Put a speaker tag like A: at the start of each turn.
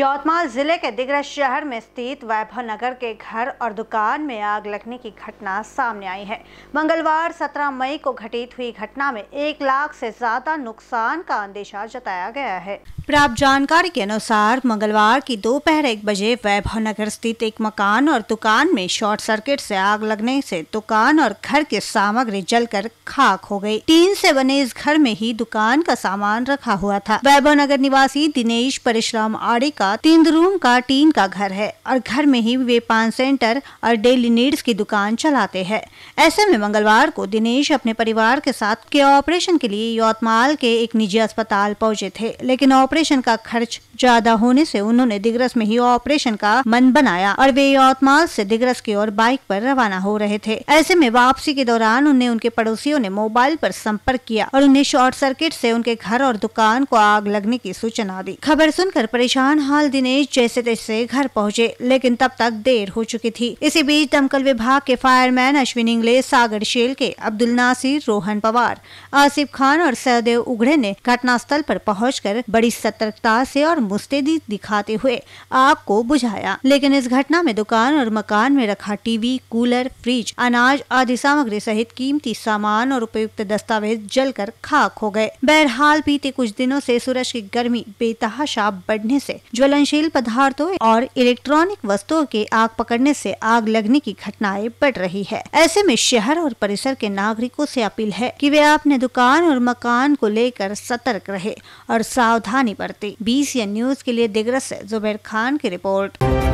A: यवतमाल जिले के दिग्रज शहर में स्थित वैभव नगर के घर और दुकान में आग लगने की घटना सामने आई है मंगलवार 17 मई को घटित हुई घटना में एक लाख से ज्यादा नुकसान का अंदेशा जताया गया है प्राप्त जानकारी के अनुसार मंगलवार की दोपहर एक बजे वैभव नगर स्थित एक मकान और दुकान में शॉर्ट सर्किट से आग लगने से दुकान और घर की सामग्री जलकर खाक हो गई। टीन से बने इस घर में ही दुकान का सामान रखा हुआ था वैभव नगर निवासी दिनेश परिश्रम आड़े का का तीन रूम का टीन का घर है और घर में ही वे पान सेंटर और डेली नीड्स की दुकान चलाते हैं ऐसे में मंगलवार को दिनेश अपने परिवार के साथ के ऑपरेशन के लिए यौतमाल के एक निजी अस्पताल पहुंचे थे लेकिन ऑपरेशन का खर्च ज्यादा होने से उन्होंने दिग्रस में ही ऑपरेशन का मन बनाया और वे यौतमाल से दिग्रस की ओर बाइक पर रवाना हो रहे थे ऐसे में वापसी के दौरान उन्हें उनके पड़ोसियों ने मोबाइल पर संपर्क किया और उन्हें शॉर्ट सर्किट से उनके घर और दुकान को आग लगने की सूचना दी खबर सुनकर परेशान फिलहाल दिनेश जैसे तैसे घर पहुंचे लेकिन तब तक देर हो चुकी थी इसी बीच दमकल विभाग के फायरमैन अश्विन इंगले सागर शेल के अब्दुल नासिर रोहन पवार आसिफ खान और सहदेव उगड़े ने घटनास्थल पर पहुंचकर बड़ी सतर्कता से और मुस्तैदी दिखाते हुए आग को बुझाया लेकिन इस घटना में दुकान और मकान में रखा टीवी कूलर फ्रिज अनाज आदि सामग्री सहित कीमती सामान और उपयुक्त दस्तावेज जलकर खाक हो गए बहरहाल बीते कुछ दिनों से सूरज की गर्मी बेतहाशा बढ़ने से ज्वलनशील पदार्थों और इलेक्ट्रॉनिक वस्तुओं के आग पकड़ने से आग लगने की घटनाएं बढ़ रही है ऐसे में शहर और परिसर के नागरिकों से अपील है कि वे अपने दुकान और मकान को लेकर सतर्क रहे और सावधानी बरते बीसीएन न्यूज के लिए दिग्रस जुबैर खान की रिपोर्ट